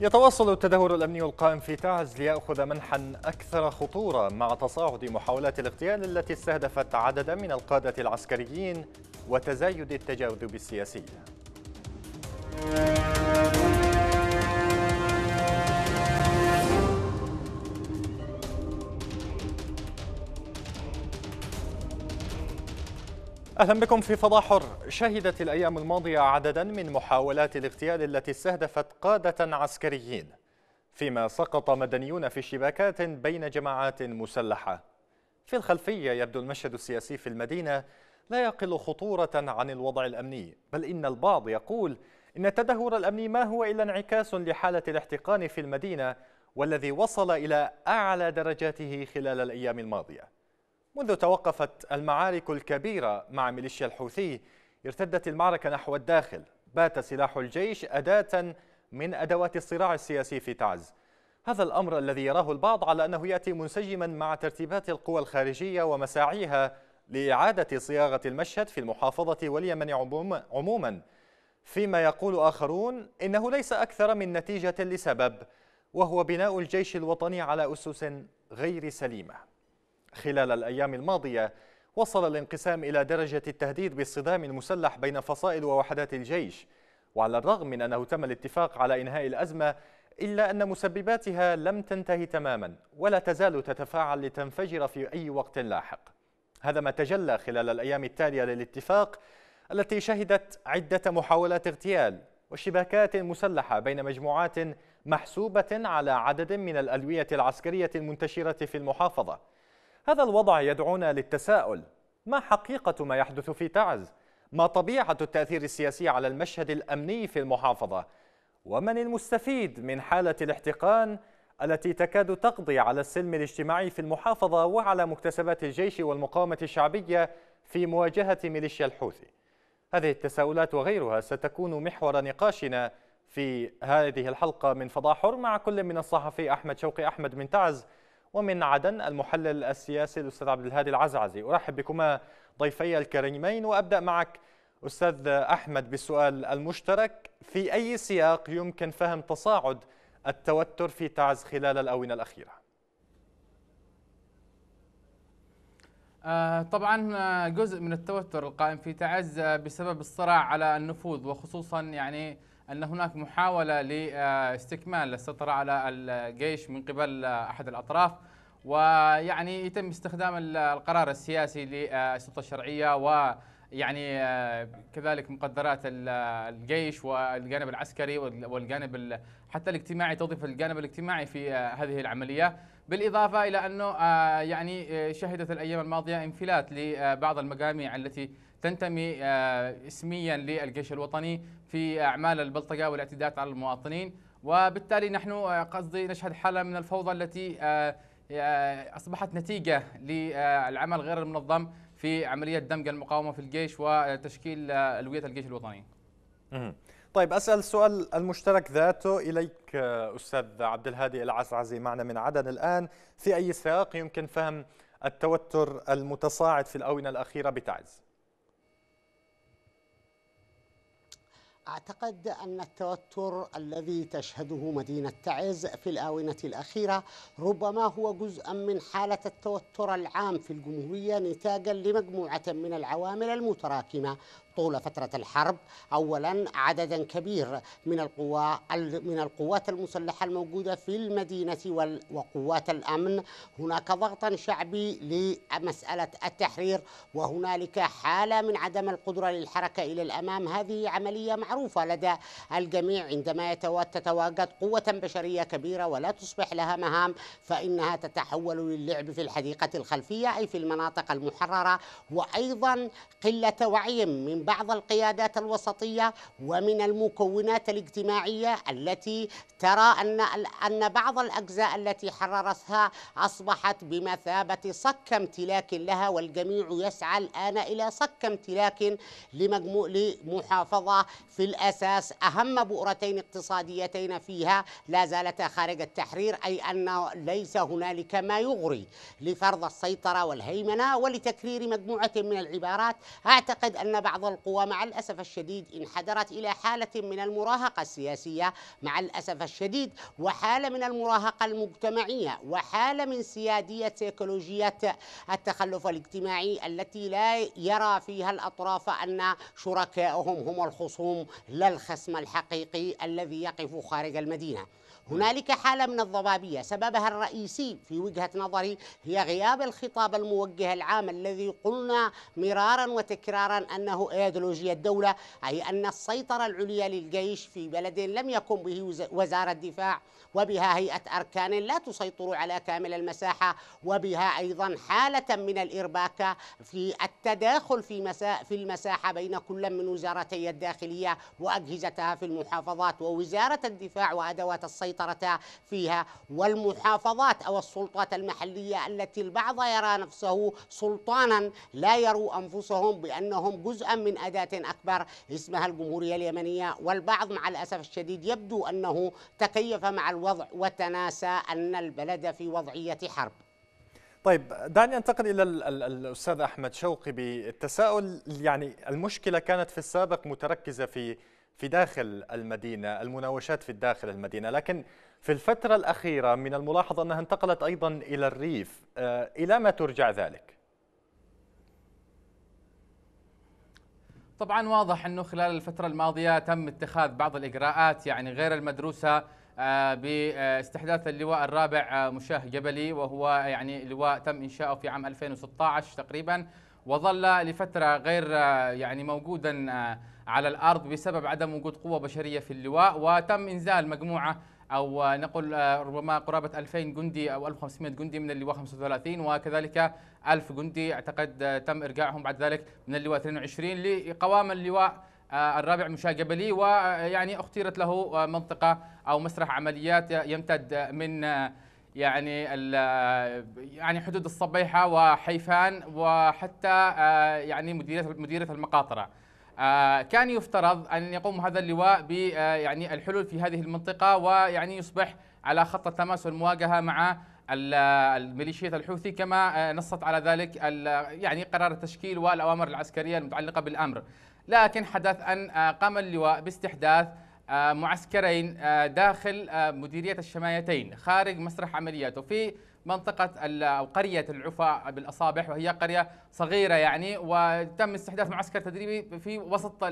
يتواصل التدهور الأمني القائم في تعز ليأخذ منحا أكثر خطورة مع تصاعد محاولات الاغتيال التي استهدفت عددا من القادة العسكريين وتزايد التجاذب السياسي. أهلا بكم في فضاء حر شهدت الأيام الماضية عددا من محاولات الاغتيال التي استهدفت قادة عسكريين فيما سقط مدنيون في شباكات بين جماعات مسلحة في الخلفية يبدو المشهد السياسي في المدينة لا يقل خطورة عن الوضع الأمني بل إن البعض يقول إن التدهور الأمني ما هو إلا انعكاس لحالة الاحتقان في المدينة والذي وصل إلى أعلى درجاته خلال الأيام الماضية منذ توقفت المعارك الكبيرة مع ميليشيا الحوثي ارتدت المعركة نحو الداخل بات سلاح الجيش أداة من أدوات الصراع السياسي في تعز هذا الأمر الذي يراه البعض على أنه يأتي منسجما مع ترتيبات القوى الخارجية ومساعيها لإعادة صياغة المشهد في المحافظة واليمن عموما فيما يقول آخرون إنه ليس أكثر من نتيجة لسبب وهو بناء الجيش الوطني على أسس غير سليمة خلال الأيام الماضية وصل الانقسام إلى درجة التهديد بالصدام المسلح بين فصائل ووحدات الجيش وعلى الرغم من أنه تم الاتفاق على إنهاء الأزمة إلا أن مسبباتها لم تنتهي تماما ولا تزال تتفاعل لتنفجر في أي وقت لاحق هذا ما تجلى خلال الأيام التالية للاتفاق التي شهدت عدة محاولات اغتيال وشباكات مسلحة بين مجموعات محسوبة على عدد من الألوية العسكرية المنتشرة في المحافظة هذا الوضع يدعونا للتساؤل ما حقيقة ما يحدث في تعز؟ ما طبيعة التأثير السياسي على المشهد الأمني في المحافظة؟ ومن المستفيد من حالة الاحتقان التي تكاد تقضي على السلم الاجتماعي في المحافظة وعلى مكتسبات الجيش والمقاومة الشعبية في مواجهة ميليشيا الحوثي هذه التساؤلات وغيرها ستكون محور نقاشنا في هذه الحلقة من فضاء حر مع كل من الصحفي أحمد شوقي أحمد من تعز ومن عدن المحلل السياسي الأستاذ عبد الهادي العزعزي أرحب بكما ضيفي الكريمين وأبدأ معك أستاذ أحمد بالسؤال المشترك في أي سياق يمكن فهم تصاعد التوتر في تعز خلال الآونة الأخيرة؟ آه، طبعا آه، جزء من التوتر القائم في تعز بسبب الصراع على النفوذ وخصوصا يعني أن هناك محاولة لاستكمال السيطرة على الجيش من قبل أحد الأطراف ويعني يتم استخدام القرار السياسي للسلطة الشرعية و يعني كذلك مقدرات الجيش والجانب العسكري والجانب حتى الاجتماعي توظيف الجانب الاجتماعي في هذه العمليه بالاضافه الى انه يعني شهدت الايام الماضيه انفلات لبعض المجاميع التي تنتمي آه، اسميا للجيش الوطني في أعمال البلطجه والاعتداءات على المواطنين وبالتالي نحن آه، قصدي نشهد حالة من الفوضى التي آه، أصبحت نتيجة للعمل غير المنظم في عملية دمج المقاومة في الجيش وتشكيل ألوية الجيش الوطني طيب أسأل سؤال المشترك ذاته إليك أستاذ عبد الهادي العزعزي معنا من عدن الآن في أي سياق يمكن فهم التوتر المتصاعد في الآونة الأخيرة بتعز أعتقد أن التوتر الذي تشهده مدينة تعز في الآونة الأخيرة ربما هو جزءا من حالة التوتر العام في الجمهورية نتاجا لمجموعة من العوامل المتراكمة طول فترة الحرب أولا عددا كبير من القوى من القوات المسلحة الموجودة في المدينة وقوات الأمن هناك ضغط شعبي لمسألة التحرير وهنالك حالة من عدم القدرة للحركة إلى الأمام هذه عملية معروفة لدى الجميع عندما تتواجد قوة بشرية كبيرة ولا تصبح لها مهام فإنها تتحول للعب في الحديقة الخلفية أي في المناطق المحررة وأيضا قلة وعي من من بعض القيادات الوسطية ومن المكونات الاجتماعية التي ترى أن أن بعض الأجزاء التي حررتها أصبحت بمثابة صك امتلاك لها والجميع يسعى الآن إلى صك امتلاك لمجموع لمحافظة في الأساس أهم بؤرتين اقتصاديتين فيها لا زالتا خارج التحرير أي أن ليس هنالك ما يغري لفرض السيطرة والهيمنة ولتكرير مجموعة من العبارات أعتقد أن بعض القوى مع الأسف الشديد انحدرت إلى حالة من المراهقة السياسية مع الأسف الشديد وحالة من المراهقة المجتمعية وحالة من سيادية سيكولوجية التخلف الاجتماعي التي لا يرى فيها الأطراف أن شركائهم هم الخصوم لا الخصم الحقيقي الذي يقف خارج المدينة هنالك حالة من الضبابية سببها الرئيسي في وجهة نظري هي غياب الخطاب الموجه العام الذي قلنا مرارا وتكرارا أنه أيديولوجية الدولة أي أن السيطرة العليا للجيش في بلد لم يقم به وزارة دفاع وبها هيئة أركان لا تسيطر على كامل المساحة وبها أيضا حالة من الإرباكة في التداخل في, مسا في المساحة بين كل من وزارتي الداخلية وأجهزتها في المحافظات ووزارة الدفاع وأدوات السيطرة السيطرة فيها والمحافظات أو السلطات المحلية التي البعض يرى نفسه سلطانا لا يروا أنفسهم بأنهم جزءا من أداة أكبر اسمها الجمهورية اليمنية والبعض مع الأسف الشديد يبدو أنه تكيف مع الوضع وتناسى أن البلد في وضعية حرب طيب دعني انتقل الى الاستاذ احمد شوقي بالتساؤل يعني المشكله كانت في السابق متركزه في في داخل المدينة المناوشات في داخل المدينة لكن في الفترة الأخيرة من الملاحظ أنها انتقلت أيضا إلى الريف آه، إلى ما ترجع ذلك؟ طبعا واضح أنه خلال الفترة الماضية تم اتخاذ بعض الإجراءات يعني غير المدروسة آه، باستحداث اللواء الرابع آه، مشاه جبلي وهو يعني لواء تم إنشاؤه في عام 2016 تقريبا وظل لفترة غير يعني موجودا على الارض بسبب عدم وجود قوه بشريه في اللواء وتم انزال مجموعه او نقول آه، ربما قرابه 2000 جندي او 1500 جندي من اللواء 35 وكذلك 1000 جندي اعتقد آه، تم ارجاعهم بعد ذلك من اللواء 22 لقوام اللواء آه، الرابع مشاة جبلي ويعني اختيرت له منطقه او مسرح عمليات يمتد من يعني يعني حدود الصبيحه وحيفان وحتى يعني مديريه مديريه المقاطره آه، كان يفترض أن يقوم هذا اللواء ب آه، يعني الحلول في هذه المنطقة ويعني يصبح على خط التماس والمواجهة مع آه، الميليشيات الحوثي كما نصت على ذلك يعني قرار التشكيل والأوامر العسكرية المتعلقة بالأمر لكن حدث أن قام اللواء باستحداث معسكرين داخل مديرية الشمايتين خارج مسرح عملياته في منطقه او قريه العفا بالاصابح وهي قريه صغيره يعني وتم استحداث معسكر تدريبي في وسط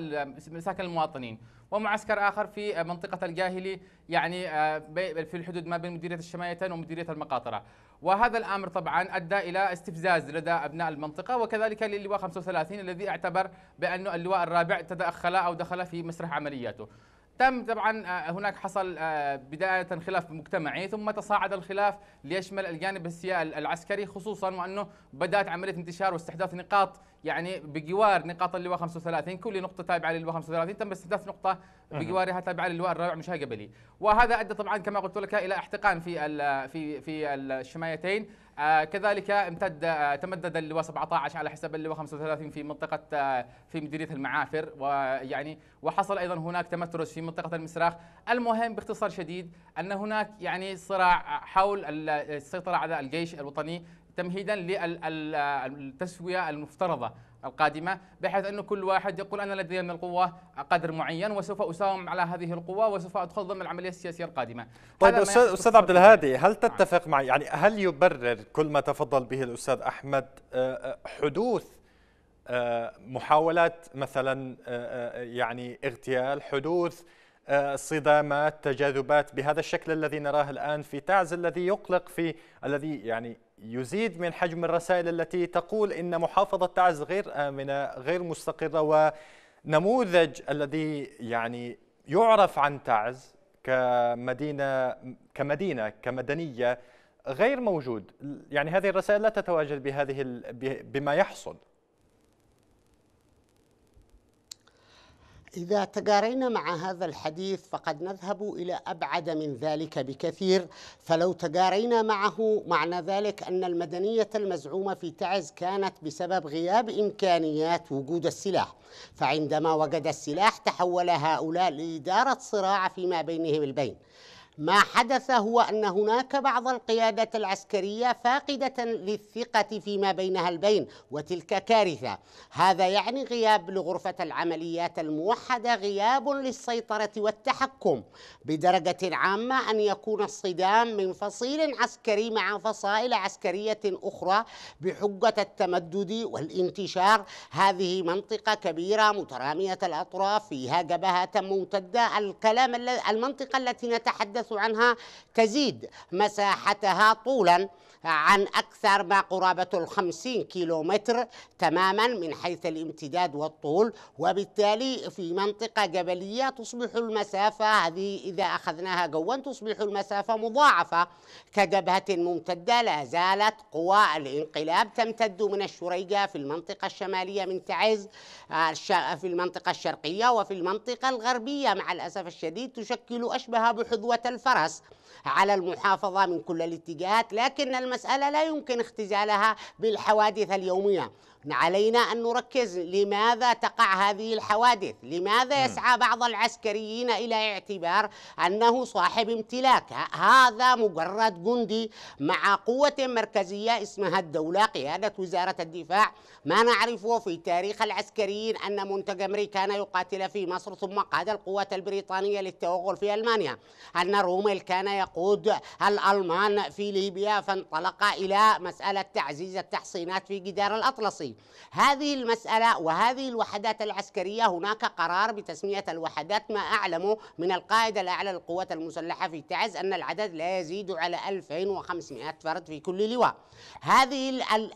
مساكن المواطنين ومعسكر اخر في منطقه الجاهلي يعني آه، في الحدود ما بين مديريه الشمايتين ومديريه المقاطره وهذا الامر طبعا ادى الى استفزاز لدى ابناء المنطقه وكذلك للواء 35 الذي اعتبر بانه اللواء الرابع تدخل او دخل في مسرح عملياته تم طبعا آه، هناك حصل آه، بداية خلاف مجتمعي ثم تصاعد الخلاف ليشمل الجانب العسكري خصوصا وأنه بدأت عملية انتشار واستحداث نقاط يعني بجوار نقاط اللواء 35 كل نقطة تابعة للواء 35 تم استحداث نقطة بجوارها تابعة للواء الرابع مشاه قبلي وهذا أدى طبعا كما قلت لك إلى احتقان في في في الشمايتين آه، كذلك امتد آه، تمدد اللواء 17 على حساب اللواء 35 في منطقة آه، في مديرية المعافر ويعني وحصل أيضا هناك تمترس في منطقة المسراخ المهم باختصار شديد أن هناك يعني صراع حول السيطرة على الجيش الوطني تمهيدا للتسوية المفترضة القادمة بحيث أنه كل واحد يقول أنا لدي من القوة قدر معين وسوف أساوم على هذه القوة وسوف أدخل ضمن العملية السياسية القادمة طيب أستاذ, أستاذ عبد الهادي هل نعم. تتفق معي يعني هل يبرر كل ما تفضل به الأستاذ أحمد آه، آه، حدوث آه، محاولات مثلا يعني اغتيال حدوث صدامات تجاذبات بهذا الشكل الذي نراه الان في تعز الذي يقلق في الذي يعني يزيد من حجم الرسائل التي تقول ان محافظه تعز غير امنه غير مستقره ونموذج الذي يعني يعرف عن تعز كمدينه كمدينه كمدنيه غير موجود يعني هذه الرسائل لا تتواجد بهذه بما يحصل إذا تقارينا مع هذا الحديث فقد نذهب إلى أبعد من ذلك بكثير فلو تقارينا معه معنى ذلك أن المدنية المزعومة في تعز كانت بسبب غياب إمكانيات وجود السلاح فعندما وجد السلاح تحول هؤلاء لإدارة صراع فيما بينهم البين ما حدث هو أن هناك بعض القيادات العسكرية فاقدة للثقة فيما بينها البين وتلك كارثة هذا يعني غياب لغرفة العمليات الموحدة غياب للسيطرة والتحكم بدرجة عامة أن يكون الصدام من فصيل عسكري مع فصائل عسكرية أخرى بحجة التمدد والانتشار هذه منطقة كبيرة مترامية الأطراف فيها جبهات ممتدة الكلام المنطقة التي نتحدث يتحدث عنها تزيد مساحتها طولا عن أكثر ما قرابة الخمسين كيلومتر تماما من حيث الامتداد والطول وبالتالي في منطقة جبلية تصبح المسافة هذه إذا أخذناها جوا تصبح المسافة مضاعفة كجبهة ممتدة لا زالت قوى الانقلاب تمتد من الشريجة في المنطقة الشمالية من تعز آه، في المنطقة الشرقية وفي المنطقة الغربية مع الأسف الشديد تشكل أشبه بحذوة الفرس على المحافظة من كل الاتجاهات لكن المسألة لا يمكن اختزالها بالحوادث اليومية علينا أن نركز لماذا تقع هذه الحوادث لماذا يسعى بعض العسكريين إلى اعتبار أنه صاحب امتلاك هذا مجرد جندي مع قوة مركزية اسمها الدولة قيادة وزارة الدفاع ما نعرفه في تاريخ العسكريين أن منتجمري كان يقاتل في مصر ثم قاد القوات البريطانية للتوغل في ألمانيا أن رومل كان يقود الألمان في ليبيا فانطلق إلى مسألة تعزيز التحصينات في جدار الأطلسي العسكري هذه المسألة وهذه الوحدات العسكرية هناك قرار بتسمية الوحدات ما أعلمه من القائد الأعلى للقوات المسلحة في تعز أن العدد لا يزيد على 2500 فرد في كل لواء هذه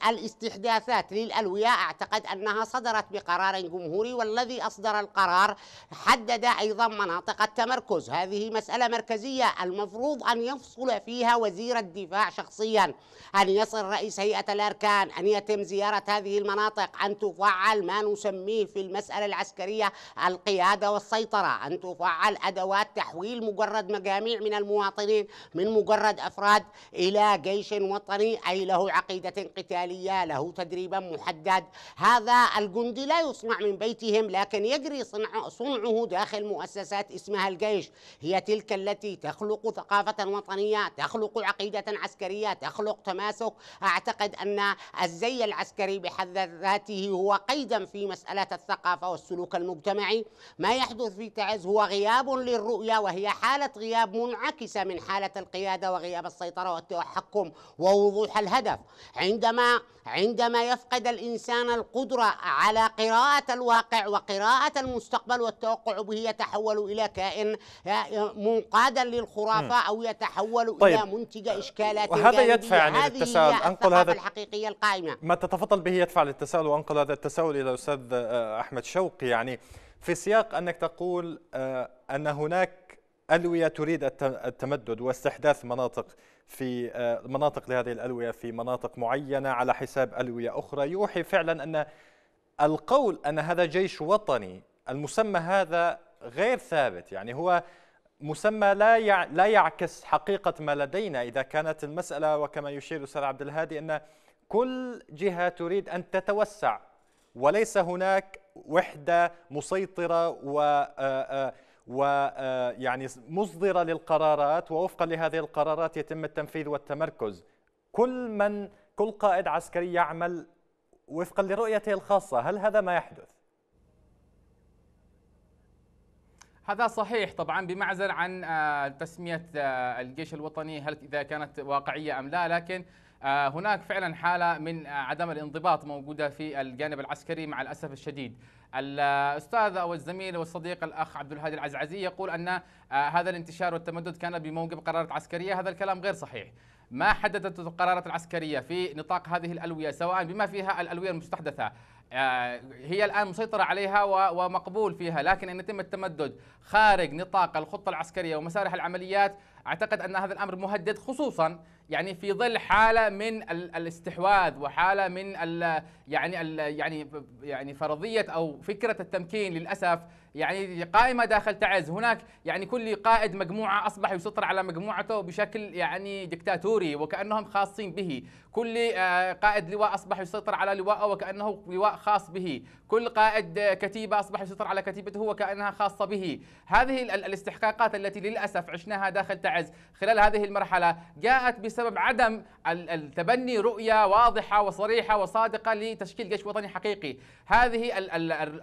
الاستحداثات للألوية أعتقد أنها صدرت بقرار جمهوري والذي أصدر القرار حدد أيضا مناطق التمركز هذه مسألة مركزية المفروض أن يفصل فيها وزير الدفاع شخصيا أن يصل رئيس هيئة الأركان أن يتم زيارة هذه المناطق أن تفعل ما نسميه في المسألة العسكرية القيادة والسيطرة أن تفعل أدوات تحويل مجرد مجاميع من المواطنين من مجرد أفراد إلى جيش وطني أي له عقيدة قتالية له تدريبا محدد هذا الجندي لا يصنع من بيتهم لكن يجري صنع صنعه داخل مؤسسات اسمها الجيش هي تلك التي تخلق ثقافة وطنية تخلق عقيدة عسكرية تخلق تماسك أعتقد أن الزي العسكري بحد ذاته هو قيدا في مسألة الثقافة والسلوك المجتمعي ما يحدث في تعز هو غياب للرؤية وهي حالة غياب منعكسة من حالة القيادة وغياب السيطرة والتحكم ووضوح الهدف عندما عندما يفقد الإنسان القدرة على قراءة الواقع وقراءة المستقبل والتوقع به يتحول إلى كائن آه، منقادا للخرافة أو يتحول طيب. إلى منتج إشكالات وهذا آه، يدفع يعني للتساؤل أنقل هذا الحقيقية القائمة ما تتفضل به يدفع للتساؤل وأنقل هذا التساؤل إلى الأستاذ آه، أحمد شوقي يعني في سياق أنك تقول أن هناك ألوية تريد التمدد واستحداث مناطق في آه، مناطق لهذه الألوية في مناطق معينة على حساب ألوية أخرى يوحي فعلا أن القول أن هذا جيش وطني المسمى هذا غير ثابت يعني هو مسمى لا لا يعكس حقيقة ما لدينا إذا كانت المسألة وكما يشير الأستاذ عبد الهادي أن كل جهة تريد أن تتوسع وليس هناك وحدة مسيطرة و آه، آه، ويعني مصدرة للقرارات ووفقا لهذه القرارات يتم التنفيذ والتمركز كل من كل قائد عسكري يعمل وفقا لرؤيته الخاصة هل هذا ما يحدث؟ هذا صحيح طبعا بمعزل عن آه، تسمية آه، الجيش الوطني هل إذا كانت واقعية أم لا لكن آه، هناك فعلا حالة من عدم الانضباط موجودة في الجانب العسكري مع الأسف الشديد الاستاذ او الزميل والصديق الاخ عبد الهادي العزعزي يقول ان آه، هذا الانتشار والتمدد كان بموجب قرارات عسكريه هذا الكلام غير صحيح ما حددت القرارات العسكريه في نطاق هذه الالويه سواء بما فيها الالويه المستحدثه آه، هي الان مسيطره عليها ومقبول فيها لكن ان يتم التمدد خارج نطاق الخطه العسكريه ومسارح العمليات أعتقد أن هذا الأمر مهدد خصوصا يعني في ظل حالة من الاستحواذ وحالة من ال يعني ال يعني يعني فرضية أو فكرة التمكين للأسف يعني قائمة داخل تعز هناك يعني كل قائد مجموعة أصبح يسيطر على مجموعته بشكل يعني دكتاتوري وكأنهم خاصين به كل آه، قائد لواء أصبح يسيطر على لواءه وكأنه لواء خاص به كل قائد كتيبة أصبح يسيطر على كتيبته وكأنها خاصة به هذه الاستحقاقات التي للأسف عشناها داخل تعز خلال هذه المرحلة جاءت بسبب عدم التبني رؤية واضحة وصريحة وصادقة لتشكيل جيش وطني حقيقي هذه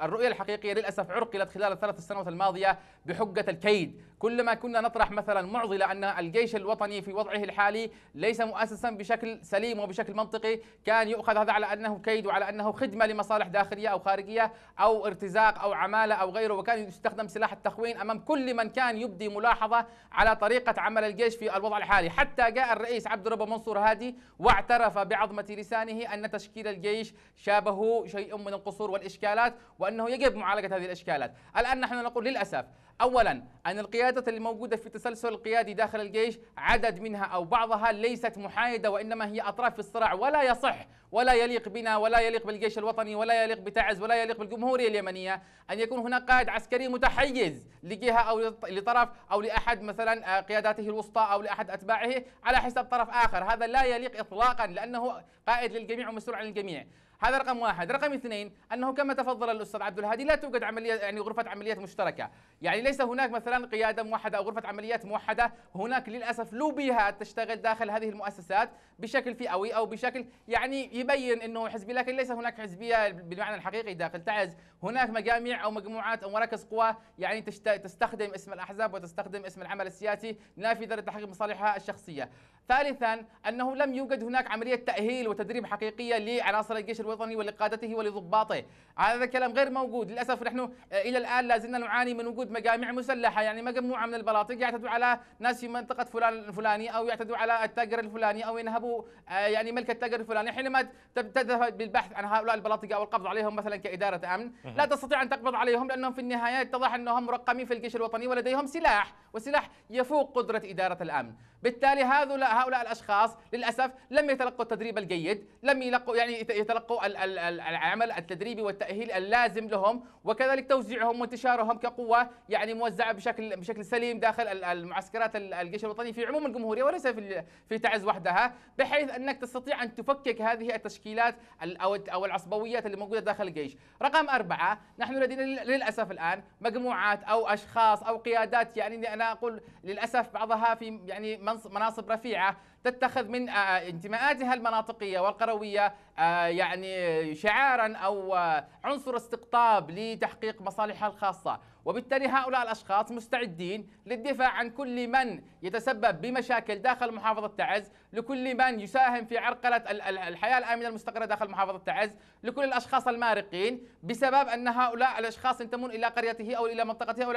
الرؤية الحقيقية للأسف عرقلت خلال الثلاث السنوات الماضية بحجة الكيد كلما كنا نطرح مثلا معضلة أن الجيش الوطني في وضعه الحالي ليس مؤسسا بشكل سليم وبشكل منطقي كان يؤخذ هذا على أنه كيد وعلى أنه خدمة لمصالح داخلية أو خارجية أو ارتزاق أو عمالة أو غيره وكان يستخدم سلاح التخوين أمام كل من كان يبدي ملاحظة على طريقة عمل الجيش في الوضع الحالي حتى جاء الرئيس عبد الرب منصور هادي واعترف بعظمة لسانه أن تشكيل الجيش شابه شيء من القصور والإشكالات وأنه يجب معالجة هذه الإشكالات الآن نحن نقول للأسف أولا أن القيادات الموجودة في التسلسل القيادي داخل الجيش عدد منها أو بعضها ليست محايدة وإنما هي أطراف في الصراع ولا يصح ولا يليق بنا ولا يليق بالجيش الوطني ولا يليق بتعز ولا يليق بالجمهورية اليمنية أن يكون هناك قائد عسكري متحيز لجهة أو لطرف أو لأحد مثلا آه، قياداته الوسطى أو لأحد أتباعه على حساب طرف آخر هذا لا يليق إطلاقا لأنه قائد للجميع ومسؤول عن الجميع هذا رقم واحد رقم اثنين أنه كما تفضل الأستاذ عبد الهادي لا توجد عملية يعني غرفة عمليات مشتركة يعني ليس هناك مثلا قيادة موحدة أو غرفة عمليات موحدة هناك للأسف لوبيهات تشتغل داخل هذه المؤسسات بشكل فئوي أو بشكل يعني يبين أنه حزبي لكن ليس هناك حزبية بالمعنى الحقيقي داخل تعز هناك مجاميع أو مجموعات أو مراكز قوى يعني تستخدم اسم الأحزاب وتستخدم اسم العمل السياسي نافذة لتحقيق مصالحها الشخصية ثالثا أنه لم يوجد هناك عملية تأهيل وتدريب حقيقية لعناصر الجيش الوطني ولقادته ولضباطه هذا كلام غير موجود للاسف نحن آه، الى الان لا زلنا نعاني من وجود مجاميع مسلحه يعني مجموعه من البلاطيق يعتدوا على ناس في منطقه فلان الفلاني او يعتدوا على التاجر الفلاني او ينهبوا آه، يعني ملك التاجر الفلاني حينما تذهب بالبحث عن هؤلاء البلاطيق او القبض عليهم مثلا كاداره امن لا تستطيع ان تقبض عليهم لانهم في النهايه اتضح انهم مرقمين في الجيش الوطني ولديهم سلاح وسلاح يفوق قدره اداره الامن بالتالي هؤلاء الاشخاص للاسف لم يتلقوا التدريب الجيد لم يلقوا يعني يتلقوا العمل التدريبي والتاهيل اللازم لهم وكذلك توزيعهم وانتشارهم كقوه يعني موزعه بشكل بشكل سليم داخل المعسكرات الجيش الوطني في عموم الجمهوريه وليس في في تعز وحدها بحيث انك تستطيع ان تفكك هذه التشكيلات او او العصبويات اللي موجوده داخل الجيش رقم أربعة نحن لدينا للاسف الان مجموعات او اشخاص او قيادات يعني انا اقول للاسف بعضها في يعني مناصب رفيعة تتخذ من انتماءاتها المناطقية والقروية آه، يعني شعارا او آه، عنصر استقطاب لتحقيق مصالحها الخاصه، وبالتالي هؤلاء الاشخاص مستعدين للدفاع عن كل من يتسبب بمشاكل داخل محافظه تعز، لكل من يساهم في عرقله الحياه الامنه المستقره داخل محافظه تعز، لكل الاشخاص المارقين بسبب ان هؤلاء الاشخاص ينتمون الى قريته او الى منطقته او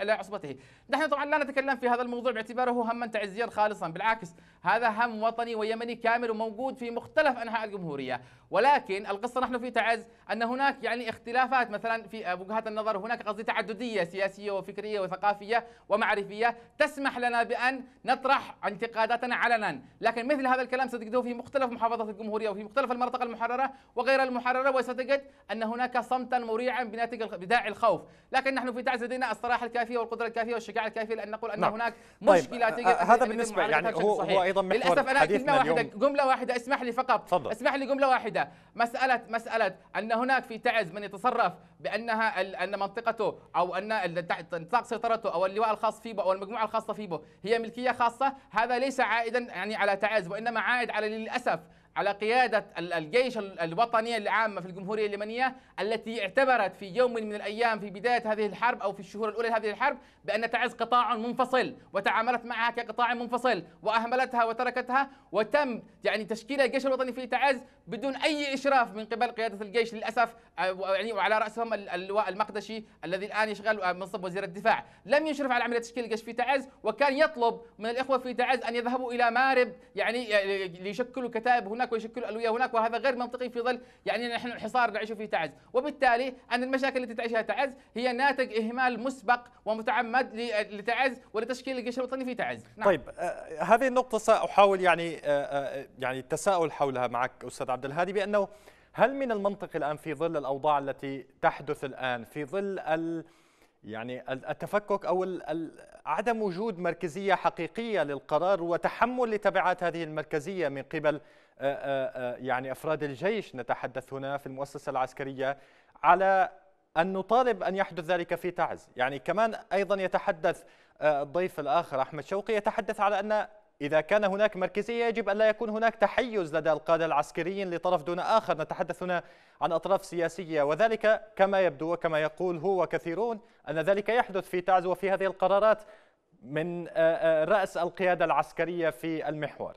الى عصبته. نحن طبعا لا نتكلم في هذا الموضوع باعتباره هما تعزيا خالصا، بالعكس هذا هم وطني ويمني كامل وموجود في مختلف انحاء الجمهوريه. الإسلامية ولكن القصة نحن في تعز أن هناك يعني اختلافات مثلا في وجهات النظر هناك قصدي تعددية سياسية وفكرية وثقافية ومعرفية تسمح لنا بأن نطرح انتقاداتنا علنا لكن مثل هذا الكلام ستجده في مختلف محافظات الجمهورية وفي مختلف المناطق المحررة وغير المحررة وستجد أن هناك صمتا مريعا بناتج بداعي الخوف لكن نحن في تعز لدينا الصراحة الكافية والقدرة الكافية والشجاعة الكافية لأن نقول أن نعم. هناك طيب، مشكلة طيب. هذا بالنسبة يعني هو, هو أيضا محور للأسف أنا كلمة واحدة جملة واحدة اسمح لي فقط فضل. اسمح لي جملة جمله واحده مساله مساله ان هناك في تعز من يتصرف بانها ان منطقته او ان نطاق سيطرته او اللواء الخاص فيه او المجموعه الخاصه فيه هي ملكيه خاصه هذا ليس عائدا يعني على تعز وانما عائد على للاسف على قيادة الجيش الوطني العامة في الجمهورية اليمنية التي اعتبرت في يوم من الأيام في بداية هذه الحرب أو في الشهور الأولى لهذه الحرب بأن تعز قطاع منفصل وتعاملت معها كقطاع منفصل وأهملتها وتركتها وتم يعني تشكيل الجيش الوطني في تعز بدون أي إشراف من قبل قيادة الجيش للأسف آه، يعني وعلى رأسهم اللواء المقدشي الذي الآن يشغل آه، منصب وزير الدفاع لم يشرف على عملية تشكيل الجيش في تعز وكان يطلب من الإخوة في تعز أن يذهبوا إلى مارب يعني آه، ليشكلوا كتائب هناك هناك ويشكلوا الويه هناك وهذا غير منطقي في ظل يعني نحن الحصار نعيشه في تعز وبالتالي أن المشاكل التي تعيشها تعز هي ناتج إهمال مسبق ومتعمد لتعز ولتشكيل الجيش الوطني في تعز نعم. طيب آه, آه، هذه النقطة سأحاول يعني آه،, آه يعني التساؤل حولها معك أستاذ عبد الهادي بأنه هل من المنطق الآن في ظل الأوضاع التي تحدث الآن في ظل ال يعني التفكك او عدم وجود مركزيه حقيقيه للقرار وتحمل لتبعات هذه المركزيه من قبل آه، آه، آه، يعني أفراد الجيش نتحدث هنا في المؤسسة العسكرية على أن نطالب أن يحدث ذلك في تعز يعني كمان أيضا يتحدث الضيف الآخر أحمد شوقي يتحدث على أن إذا كان هناك مركزية يجب أن لا يكون هناك تحيز لدى القادة العسكريين لطرف دون آخر نتحدث هنا عن أطراف سياسية وذلك كما يبدو وكما يقول هو كثيرون أن ذلك يحدث في تعز وفي هذه القرارات من رأس القيادة العسكرية في المحور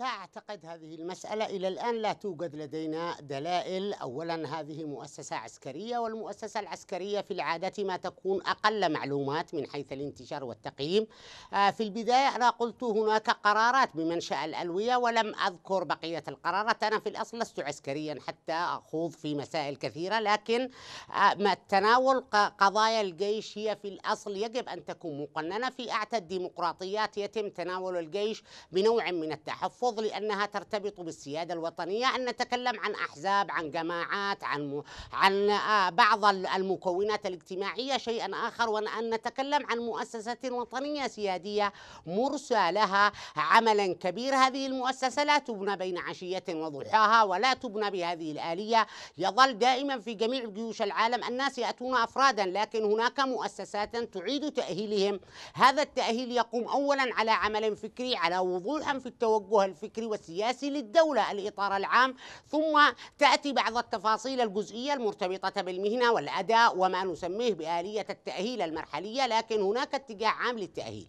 لا أعتقد هذه المسألة إلى الآن لا توجد لدينا دلائل أولا هذه مؤسسة عسكرية والمؤسسة العسكرية في العادة ما تكون أقل معلومات من حيث الانتشار والتقييم آه، في البداية أنا قلت هناك قرارات بمنشأ الألوية ولم أذكر بقية القرارات أنا في الأصل لست عسكريا حتى أخوض في مسائل كثيرة لكن آه، ما تناول قضايا الجيش هي في الأصل يجب أن تكون مقننة في أعتى الديمقراطيات يتم تناول الجيش بنوع من التحفظ تحفظ لأنها ترتبط بالسيادة الوطنية أن نتكلم عن أحزاب عن جماعات عن عن آه، بعض المكونات الاجتماعية شيئا آخر وأن نتكلم عن مؤسسة وطنية سيادية مرسى لها عملا كبير هذه المؤسسة لا تبنى بين عشية وضحاها ولا تبنى بهذه الآلية يظل دائما في جميع جيوش العالم الناس يأتون أفرادا لكن هناك مؤسسات تعيد تأهيلهم هذا التأهيل يقوم أولا على عمل فكري على وضوح في التوجه الفكري والسياسي للدولة الإطار العام ثم تأتي بعض التفاصيل الجزئية المرتبطة بالمهنة والأداء وما نسميه بآلية التأهيل المرحلية لكن هناك اتجاه عام للتأهيل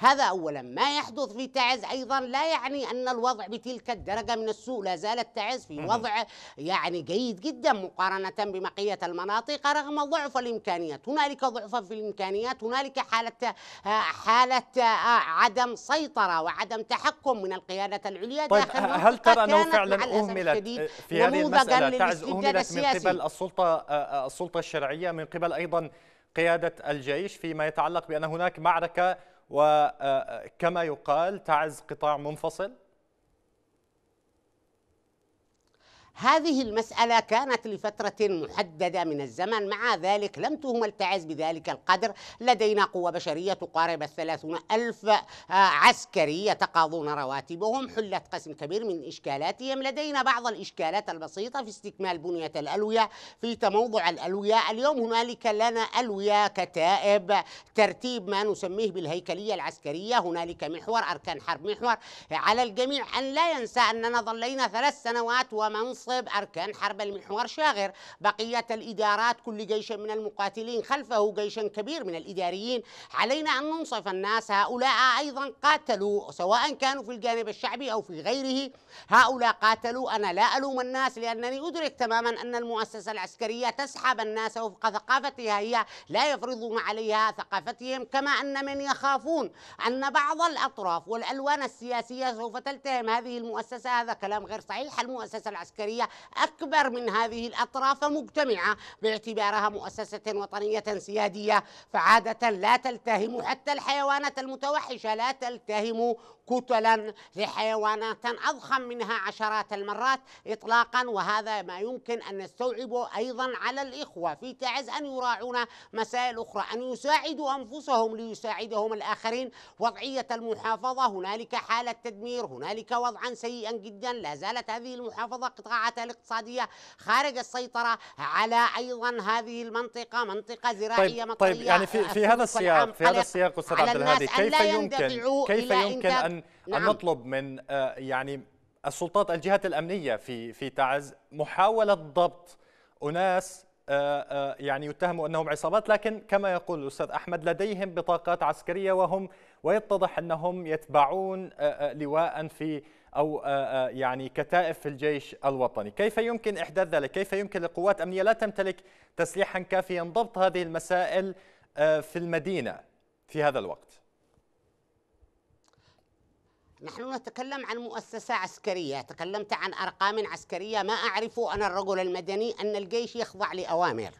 هذا أولا ما يحدث في تعز أيضا لا يعني أن الوضع بتلك الدرجة من السوء لا زالت تعز في وضع يعني جيد جدا مقارنة ببقية المناطق رغم ضعف الإمكانيات هنالك ضعف في الإمكانيات هنالك حالة حالة آه، عدم سيطرة وعدم تحكم من القيادة العليا طيب داخل هل ترى أنه فعلا أهملت في هذه المسألة تعز أهملت من قبل السلطة آه، آه، السلطة الشرعية من قبل أيضا قيادة الجيش فيما يتعلق بأن هناك معركة وكما آه، آه، يقال تعز قطاع منفصل هذه المسألة كانت لفترة محددة من الزمن مع ذلك لم تهمل تعز بذلك القدر لدينا قوة بشرية تقارب الثلاثون ألف آه، عسكري يتقاضون رواتبهم حلت قسم كبير من إشكالاتهم لدينا بعض الإشكالات البسيطة في استكمال بنية الألوية في تموضع الألوية اليوم هنالك لنا ألوية كتائب ترتيب ما نسميه بالهيكلية العسكرية هنالك محور أركان حرب محور على الجميع أن لا ينسى أننا ظلينا ثلاث سنوات ومنصب منصب أركان حرب المحور شاغر بقية الإدارات كل جيش من المقاتلين خلفه جيش كبير من الإداريين علينا أن ننصف الناس هؤلاء أيضا قاتلوا سواء كانوا في الجانب الشعبي أو في غيره هؤلاء قاتلوا أنا لا ألوم الناس لأنني أدرك تماما أن المؤسسة العسكرية تسحب الناس وفق ثقافتها هي لا يفرضون عليها ثقافتهم كما أن من يخافون أن بعض الأطراف والألوان السياسية سوف تلتهم هذه المؤسسة هذا كلام غير صحيح المؤسسة العسكرية الدولية أكبر من هذه الأطراف مجتمعة باعتبارها مؤسسة وطنية سيادية فعادة لا تلتهم حتى الحيوانات المتوحشة لا تلتهم كتلا لحيوانات أضخم منها عشرات المرات إطلاقا وهذا ما يمكن أن نستوعبه أيضا على الإخوة في تعز أن يراعون مسائل أخرى أن يساعدوا أنفسهم ليساعدهم الآخرين وضعية المحافظة هنالك حالة تدمير هنالك وضعا سيئا جدا لا زالت هذه المحافظة قطاعا الصناعات الاقتصادية خارج السيطرة على أيضا هذه المنطقة منطقة زراعية طيب, طيب، مطرية طيب يعني في, في آه، هذا السياق في هذا السياق أستاذ عبد الهادي كيف يمكن كيف يمكن أن نعم. نطلب من آه، يعني السلطات الجهات الأمنية في في تعز محاولة ضبط أناس آه، يعني يتهموا أنهم عصابات لكن كما يقول الأستاذ أحمد لديهم بطاقات عسكرية وهم ويتضح أنهم يتبعون لواء في أو آه، آه، يعني كتائب في الجيش الوطني كيف يمكن إحداث ذلك؟ كيف يمكن للقوات الأمنية لا تمتلك تسليحا كافيا ضبط هذه المسائل آه، في المدينة في هذا الوقت؟ نحن نتكلم عن مؤسسة عسكرية تكلمت عن أرقام عسكرية ما أعرف أنا الرجل المدني أن الجيش يخضع لأوامر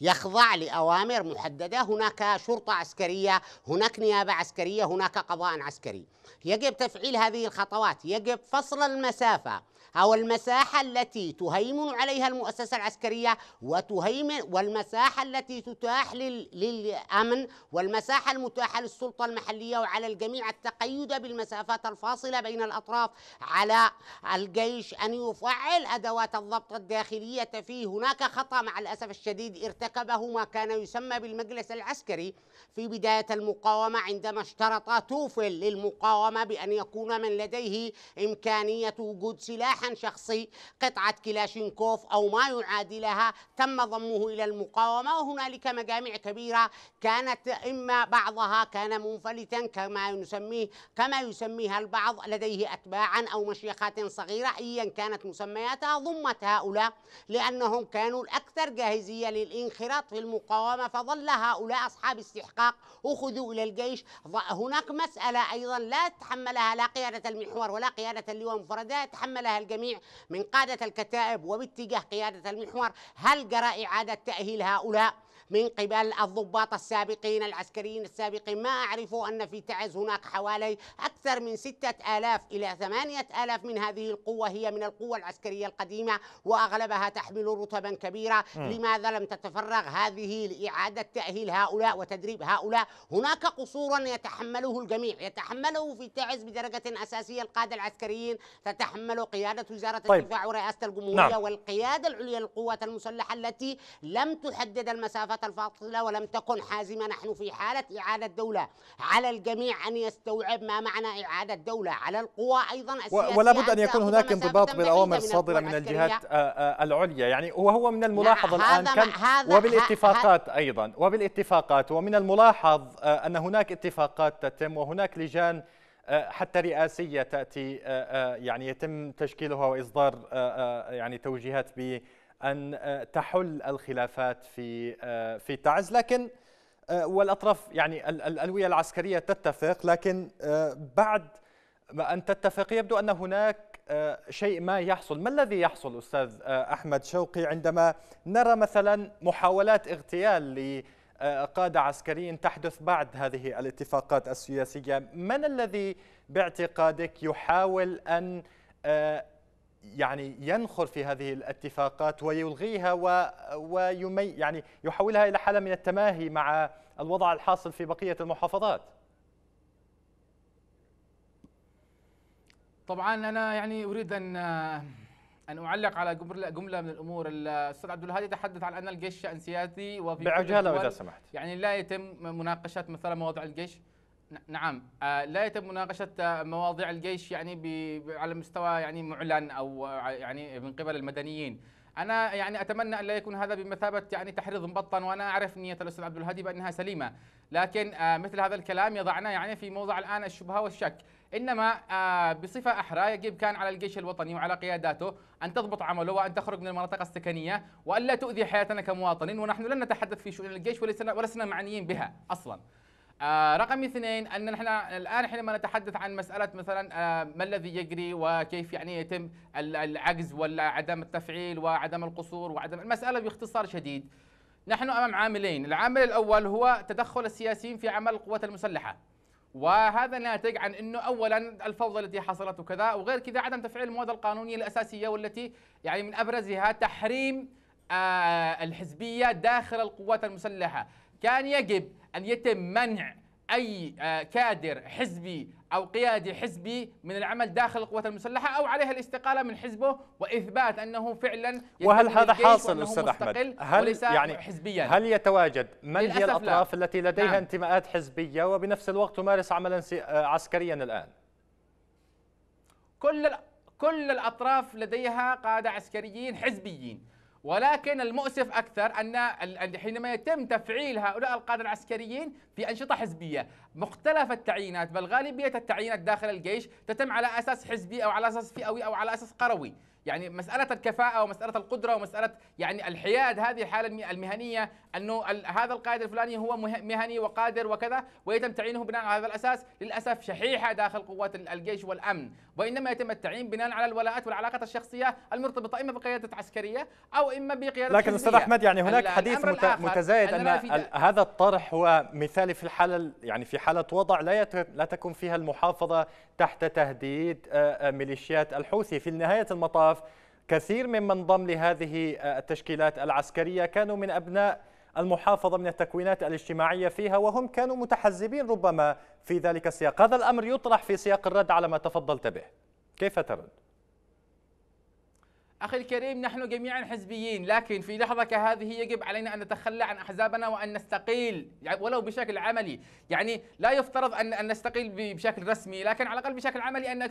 يخضع لأوامر محددة هناك شرطة عسكرية هناك نيابة عسكرية هناك قضاء عسكري يجب تفعيل هذه الخطوات يجب فصل المسافة أو المساحة التي تهيمن عليها المؤسسة العسكرية وتهيمن والمساحة التي تتاح للأمن والمساحة المتاحة للسلطة المحلية وعلى الجميع التقيد بالمسافات الفاصلة بين الأطراف على الجيش أن يفعل أدوات الضبط الداخلية فيه هناك خطأ مع الأسف الشديد ارتكبه ما كان يسمى بالمجلس العسكري في بداية المقاومة عندما اشترط توفل للمقاومة بأن يكون من لديه إمكانية وجود سلاح محن شخصي قطعة كلاشينكوف أو ما يعادلها تم ضمه إلى المقاومة وهنالك مجامع كبيرة كانت إما بعضها كان منفلتا كما نسميه كما يسميها البعض لديه أتباعا أو مشيخات صغيرة أيا كانت مسمياتها ضمت هؤلاء لأنهم كانوا الأكثر جاهزية للانخراط في المقاومة فظل هؤلاء أصحاب استحقاق أخذوا إلى الجيش هناك مسألة أيضا لا تحملها لا قيادة المحور ولا قيادة اللواء منفردة يتحملها الجيش الجميع من قادة الكتائب وباتجاه قيادة المحور هل جرى إعادة تأهيل هؤلاء من قبل الضباط السابقين العسكريين السابقين ما أعرفوا أن في تعز هناك حوالي أكثر من ستة آلاف إلى ثمانية آلاف من هذه القوة هي من القوة العسكرية القديمة وأغلبها تحمل رتبا كبيرة م. لماذا لم تتفرغ هذه لإعادة تأهيل هؤلاء وتدريب هؤلاء هناك قصورا يتحمله الجميع يتحمله في تعز بدرجة أساسية القادة العسكريين تتحمل قيادة وزارة طيب. الدفاع ورئاسة الجمهورية نعم. والقيادة العليا للقوات المسلحة التي لم تحدد المسافة الفاصلة ولم تكن حازمة نحن في حالة إعادة دولة على الجميع أن يستوعب ما معنى إعادة دولة على القوى أيضا السياسية ولا بد أن يكون هناك انضباط بالأوامر الصادرة من, من الجهات آه، آه، العليا يعني وهو من الملاحظ الآن كان وبالاتفاقات أيضا وبالاتفاقات ومن الملاحظ آه، أن هناك اتفاقات تتم وهناك لجان حتى رئاسيه تاتي يعني يتم تشكيلها واصدار يعني توجيهات ب ان آه، تحل الخلافات في آه، في تعز لكن آه، والاطراف يعني الالويه العسكريه تتفق لكن بعد ما ان تتفق يبدو ان هناك شيء ما يحصل ما الذي يحصل استاذ احمد شوقي عندما نرى مثلا محاولات اغتيال لقاده عسكريين تحدث بعد هذه الاتفاقات السياسيه من الذي باعتقادك يحاول ان يعني ينخر في هذه الاتفاقات ويلغيها و ويمي يعني يحولها الى حاله من التماهي مع الوضع الحاصل في بقيه المحافظات. طبعا انا يعني اريد ان ان اعلق على جمله من الامور الاستاذ عبد الهادي تحدث عن ان الجيش شان سياسي وفي بعجاله اذا سمحت يعني لا يتم مناقشه مثلا مواضع الجيش نعم آه، لا يتم مناقشة آه، مواضيع الجيش يعني على مستوى يعني معلن أو آه، يعني من قبل المدنيين أنا يعني أتمنى أن لا يكون هذا بمثابة يعني تحريض مبطن وأنا أعرف نية الأستاذ عبد الهادي بأنها سليمة لكن مثل هذا الكلام يضعنا يعني في موضع الآن الشبهة والشك انما بصفه احرى يجب كان على الجيش الوطني وعلى قياداته ان تضبط عمله وان تخرج من المناطق السكنيه والا تؤذي حياتنا كمواطنين ونحن لن نتحدث في شؤون الجيش ولسنا معنيين بها اصلا آه، رقم اثنين ان نحن الان حينما نتحدث عن مساله مثلا آه، ما الذي يجري وكيف يعني يتم العجز ولا عدم التفعيل وعدم القصور وعدم المساله باختصار شديد نحن امام عاملين، العامل الاول هو تدخل السياسيين في عمل القوات المسلحه. وهذا ناتج عن انه اولا الفوضى التي حصلت وكذا وغير كذا عدم تفعيل المواد القانونيه الاساسيه والتي يعني من ابرزها تحريم آه، الحزبيه داخل القوات المسلحه، كان يجب أن يتم منع أي آه، كادر حزبي أو قيادي حزبي من العمل داخل القوات المسلحة أو عليها الاستقالة من حزبه وإثبات أنه فعلا وهل هذا حاصل أستاذ أحمد؟ هل يعني حزبيا هل يتواجد من هي الأطراف لا. التي لديها نعم. انتماءات حزبية وبنفس الوقت تمارس عملا آه، عسكريا الآن؟ كل كل الأطراف لديها قادة عسكريين حزبيين ولكن المؤسف أكثر أن حينما يتم تفعيل هؤلاء القادة العسكريين في أنشطة حزبية مختلف التعيينات بل غالبية التعيينات داخل الجيش تتم على أساس حزبي أو على أساس فئوي أو على أساس قروي يعني مساله الكفاءه ومساله القدره ومساله يعني الحياد هذه الحاله المهنيه انه هذا القائد الفلاني هو مهني وقادر وكذا ويتم تعيينه بناء على هذا الاساس للاسف شحيحه داخل قوات الجيش والامن وانما يتم التعيين بناء على الولاءات والعلاقات الشخصيه المرتبطه اما بقياده عسكريه او اما بقياده لكن استاذ احمد يعني هناك حديث متزايد ان, أن هذا الطرح هو مثالي في الحاله يعني في حاله وضع لا لا تكون فيها المحافظه تحت تهديد آه، آه، ميليشيات الحوثي في نهايه المطاف الاطراف كثير ممن ضم لهذه آه، التشكيلات العسكرية كانوا من أبناء المحافظة من التكوينات الاجتماعية فيها وهم كانوا متحزبين ربما في ذلك السياق هذا الأمر يطرح في سياق الرد على ما تفضلت به كيف ترد؟ أخي الكريم نحن جميعا حزبيين لكن في لحظة كهذه يجب علينا أن نتخلى عن أحزابنا وأن نستقيل يعني ولو بشكل عملي يعني لا يفترض أن نستقيل بشكل رسمي لكن على الأقل بشكل عملي أن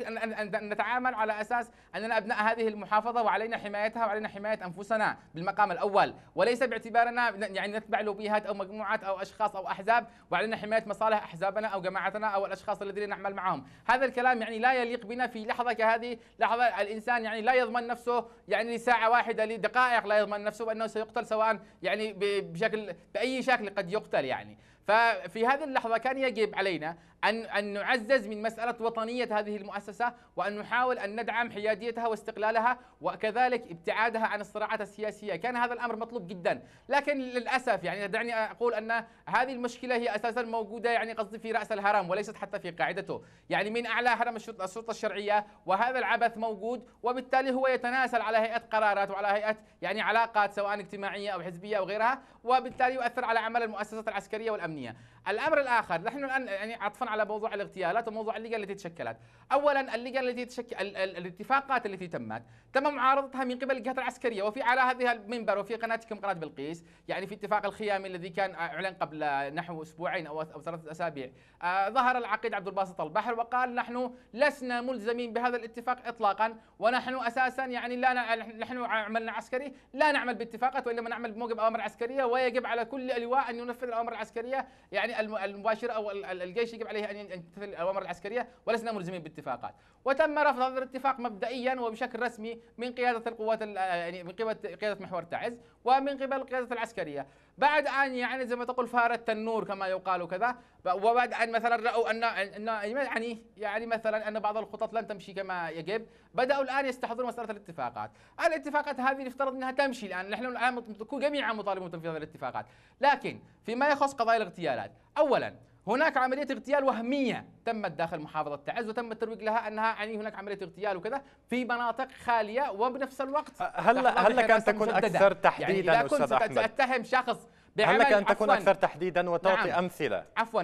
أن نتعامل على أساس أننا أبناء هذه المحافظة وعلينا حمايتها وعلينا حماية أنفسنا بالمقام الأول وليس باعتبارنا يعني نتبع لوبيهات أو مجموعات أو أشخاص أو أحزاب وعلينا حماية مصالح أحزابنا أو جماعتنا أو الأشخاص الذين نعمل معهم هذا الكلام يعني لا يليق بنا في لحظة كهذه لحظة الإنسان يعني لا يضمن نفسه يعني لساعه واحده لدقائق لا يضمن نفسه بانه سيقتل سواء يعني بشكل باي شكل قد يقتل يعني ففي هذه اللحظة كان يجب علينا أن أن نعزز من مسألة وطنية هذه المؤسسة وأن نحاول أن ندعم حياديتها واستقلالها وكذلك ابتعادها عن الصراعات السياسية كان هذا الأمر مطلوب جدا لكن للأسف يعني دعني أقول أن هذه المشكلة هي أساسا موجودة يعني قصدي في رأس الهرم وليست حتى في قاعدته يعني من أعلى هرم السلطة الشرعية وهذا العبث موجود وبالتالي هو يتناسل على هيئة قرارات وعلى هيئة يعني علاقات سواء اجتماعية أو حزبية أو غيرها وبالتالي يؤثر على عمل المؤسسات العسكرية والأمنية Yeah. الامر الاخر نحن الان يعني عطفا على موضوع الاغتيالات وموضوع الليجا التي تشكلت، اولا الليجا التي تشكل الاتفاقات التي تمت تم معارضتها من قبل الجهات العسكريه وفي على هذه المنبر وفي قناتكم قناه بلقيس يعني في اتفاق الخيامي الذي كان اعلن قبل نحو اسبوعين او او ثلاثه اسابيع آه ظهر العقيد عبد الباسط البحر وقال نحن لسنا ملزمين بهذا الاتفاق اطلاقا ونحن اساسا يعني لا نحن عملنا عسكري لا نعمل باتفاقات وانما نعمل بموجب اوامر عسكريه ويجب على كل لواء ان ينفذ الاوامر العسكريه يعني يعني المباشر او الجيش يجب عليه ان يمتثل الاوامر العسكريه ولسنا ملزمين باتفاقات، وتم رفض هذا الاتفاق مبدئيا وبشكل رسمي من قياده القوات يعني من قياده محور تعز ومن قبل القياده العسكريه، بعد ان يعني زي ما تقول فارت النور كما يقال وكذا، وبعد ان مثلا راوا ان ان يعني يعني مثلا ان بعض الخطط لن تمشي كما يجب، بداوا الان يستحضرون مساله الاتفاقات، الاتفاقات هذه نفترض انها تمشي الان، نحن الان جميعا مطالبون بتنفيذ الاتفاقات، لكن فيما يخص قضايا الاغتيالات اولا هناك عمليه اغتيال وهميه تمت داخل محافظه تعز وتم الترويج لها انها يعني هناك عمليه اغتيال وكذا في مناطق خاليه وبنفس الوقت أه، هل هل كان تكون اكثر يعني تحديدا يعني استاذ كنت ساتهم شخص بعمل هل كان تكون اكثر تحديدا وتعطي نعم. امثله عفوا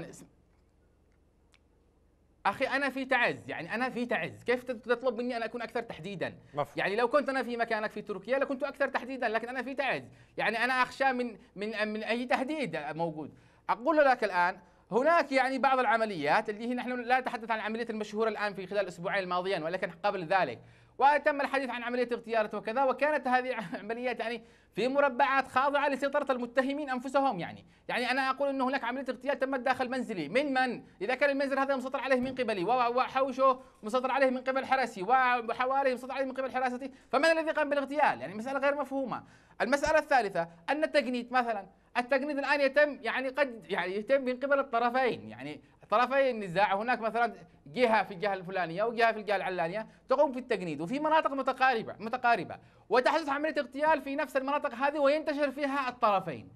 اخي انا في تعز يعني انا في تعز كيف تطلب مني ان اكون اكثر تحديدا مفهوم. يعني لو كنت انا في مكانك في تركيا لكنت اكثر تحديدا لكن انا في تعز يعني انا اخشى من من من اي تهديد موجود أقول لك الآن هناك يعني بعض العمليات اللي هي نحن لا نتحدث عن العمليات المشهورة الآن في خلال الأسبوعين الماضيين ولكن قبل ذلك وتم الحديث عن عملية اغتياله وكذا وكانت هذه عمليات يعني في مربعات خاضعة لسيطرة المتهمين أنفسهم يعني يعني أنا أقول أن هناك عملية اغتيال تمت داخل منزلي من من؟ إذا كان المنزل هذا مسيطر عليه من قبلي وحوشه مسيطر عليه من قبل حرسي وحواليه مسيطر عليه من قبل حراستي فمن الذي قام بالاغتيال؟ يعني مسألة غير مفهومة المسألة الثالثة أن التجنيد مثلا التجنيد الآن يتم يعني قد يعني يتم من قبل الطرفين يعني طرفي النزاع هناك مثلا جهه في الجهه الفلانيه وجهه في الجهه العلانيه تقوم في التجنيد وفي مناطق متقاربه متقاربه وتحدث عمليه اغتيال في نفس المناطق هذه وينتشر فيها الطرفين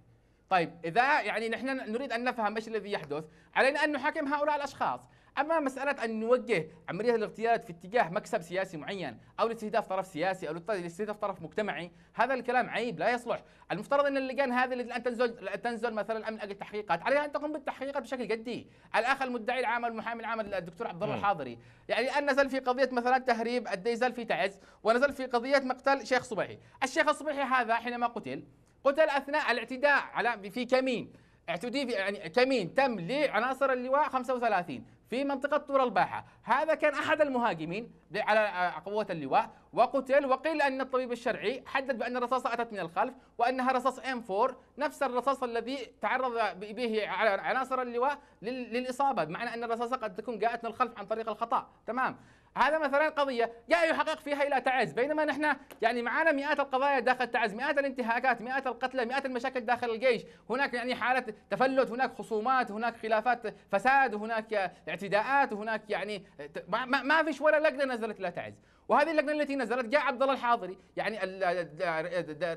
طيب اذا يعني نحن نريد ان نفهم ايش الذي يحدث علينا ان نحاكم هؤلاء الاشخاص اما مساله ان نوجه عمليه الاغتيال في اتجاه مكسب سياسي معين او لاستهداف طرف سياسي او لاستهداف طرف مجتمعي هذا الكلام عيب لا يصلح المفترض ان اللجان هذه اللي الان تنزل تنزل مثلا الامن اجل تحقيقات عليها ان تقوم بالتحقيقات بشكل جدي الاخ المدعي العام المحامي العام الدكتور عبد الله الحاضري يعني الان نزل في قضيه مثلا تهريب الديزل في تعز ونزل في قضيه مقتل شيخ صبيحي الشيخ الصبيحي هذا حينما قتل قتل اثناء الاعتداء على في كمين اعتدي في يعني كمين تم لعناصر اللواء 35 في منطقة طور الباحة هذا كان أحد المهاجمين على قوة اللواء وقتل وقيل أن الطبيب الشرعي حدد بأن الرصاصة أتت من الخلف وأنها رصاص M4 نفس الرصاص الذي تعرض به عناصر اللواء للإصابة بمعنى أن الرصاصة قد تكون جاءت من الخلف عن طريق الخطأ تمام هذا مثلا قضيه جاء يحقق فيها الى تعز بينما نحن يعني معانا مئات القضايا داخل تعز مئات الانتهاكات مئات القتلى مئات المشاكل داخل الجيش هناك يعني حاله تفلت هناك خصومات هناك خلافات فساد هناك اعتداءات هناك يعني ما, ما فيش ولا لجنه نزلت الى تعز وهذه اللجنه التي نزلت جاء عبد الله الحاضري يعني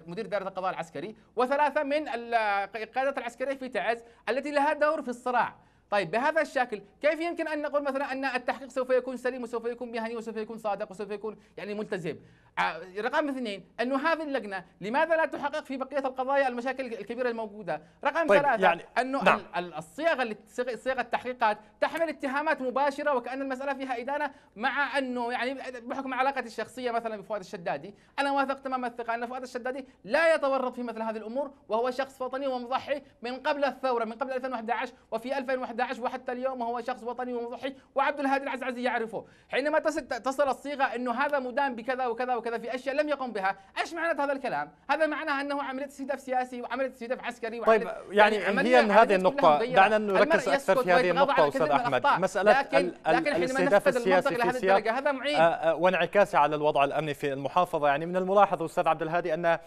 مدير دائره القضاء العسكري وثلاثه من القيادات العسكريه في تعز التي لها دور في الصراع طيب بهذا الشكل كيف يمكن ان نقول مثلا ان التحقيق سوف يكون سليم وسوف يكون مهني وسوف يكون صادق وسوف يكون يعني ملتزم؟ آه، رقم اثنين انه هذه اللجنه لماذا لا تحقق في بقيه القضايا المشاكل الكبيره الموجوده؟ رقم طيب ثلاثه يعني انه نعم. الصيغه اللي صيغه التحقيقات تحمل اتهامات مباشره وكان المساله فيها ادانه مع انه يعني بحكم علاقتي الشخصيه مثلا بفؤاد الشدادي، انا واثق تمام الثقه ان فؤاد الشدادي لا يتورط في مثل هذه الامور وهو شخص وطني ومضحي من قبل الثوره من قبل 2011 وفي 2011 11 وحتى اليوم هو شخص وطني ومضحي وعبد الهادي العزعزي يعرفه حينما تصل الصيغة أنه هذا مدان بكذا وكذا وكذا في أشياء لم يقم بها إيش معنى هذا الكلام هذا معناه أنه عملية استهداف سياسي وعملية استهداف عسكري وعملية طيب يعني, يعني هذه النقطة دعنا نركز أكثر في هذه النقطة أستاذ أحمد مسألة لكن, لكن حينما السياسي في السياق هذا معين آه، آه، وانعكاسه على الوضع الأمني في المحافظة يعني من الملاحظ أستاذ عبد الهادي أن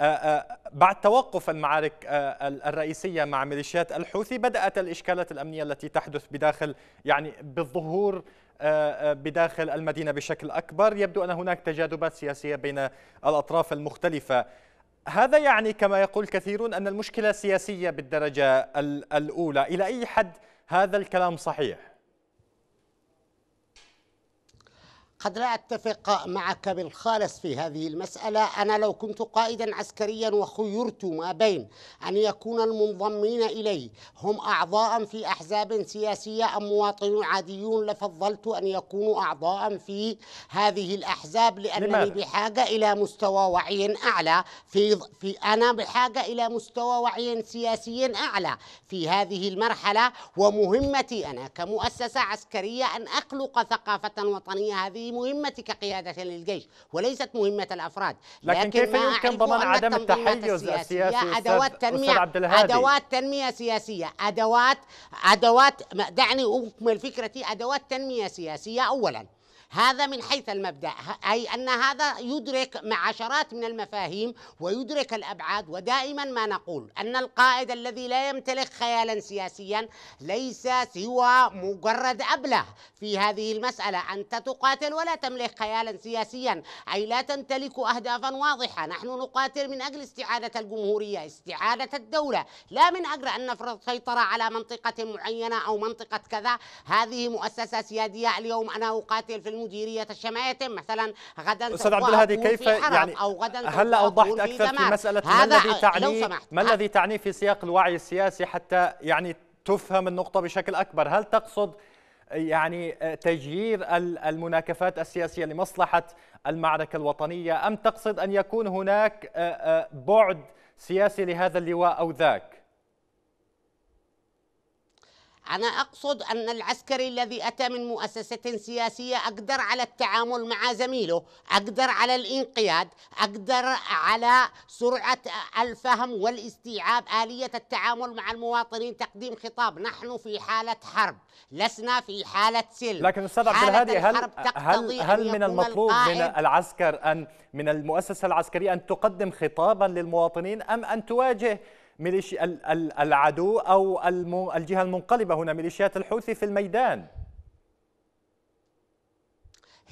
آه، آه، بعد توقف المعارك آه، الرئيسية مع ميليشيات الحوثي بدأت الإشكالات الأمنية التي تحدث بداخل يعني بالظهور بداخل المدينة بشكل أكبر يبدو أن هناك تجاذبات سياسية بين الأطراف المختلفة هذا يعني كما يقول كثيرون أن المشكلة سياسية بالدرجة الأولى إلى أي حد هذا الكلام صحيح؟ قد لا أتفق معك بالخالص في هذه المسألة أنا لو كنت قائدا عسكريا وخيرت ما بين أن يكون المنضمين إلي هم أعضاء في أحزاب سياسية أم مواطنون عاديون لفضلت أن يكونوا أعضاء في هذه الأحزاب لأنني لماذا؟ بحاجة إلى مستوى وعي أعلى في, في أنا بحاجة إلى مستوى وعي سياسي أعلى في هذه المرحلة ومهمتي أنا كمؤسسة عسكرية أن أخلق ثقافة وطنية هذه مهمتك قيادة للجيش وليست مهمة الأفراد لكن, لكن كيف يمكن ضمان عدم التحيز السياسي أدوات تنمية عبد الهادي. أدوات تنمية سياسية أدوات أدوات دعني أكمل فكرتي أدوات تنمية سياسية أولاً هذا من حيث المبدأ أي أن هذا يدرك مع عشرات من المفاهيم ويدرك الأبعاد ودائما ما نقول أن القائد الذي لا يمتلك خيالا سياسيا ليس سوى مجرد أبله في هذه المسألة أنت تقاتل ولا تملك خيالا سياسيا أي لا تمتلك أهدافا واضحة نحن نقاتل من أجل استعادة الجمهورية استعادة الدولة لا من أجل أن نفرض سيطرة على منطقة معينة أو منطقة كذا هذه مؤسسة سيادية اليوم أنا أقاتل في الم... مديريه الشماتم مثلا غدا استاذ عبد الهادي كيف يعني او غدا هل اوضحت اكثر في, في مساله ما الذي تعنيه ما الذي تعنيه في سياق الوعي السياسي حتى يعني تفهم النقطه بشكل اكبر هل تقصد يعني تجيير المناكفات السياسيه لمصلحه المعركه الوطنيه ام تقصد ان يكون هناك آه، آه، بعد سياسي لهذا اللواء او ذاك أنا أقصد أن العسكري الذي أتى من مؤسسة سياسية أقدر على التعامل مع زميله أقدر على الإنقياد أقدر على سرعة الفهم والاستيعاب آلية التعامل مع المواطنين تقديم خطاب نحن في حالة حرب لسنا في حالة سلم لكن أستاذ عبد الهادي هل, هل, هل من المطلوب من العسكر أن من المؤسسة العسكرية أن تقدم خطابا للمواطنين أم أن تواجه ميليشي العدو أو الجهة المنقلبة هنا ميليشيات الحوثي في الميدان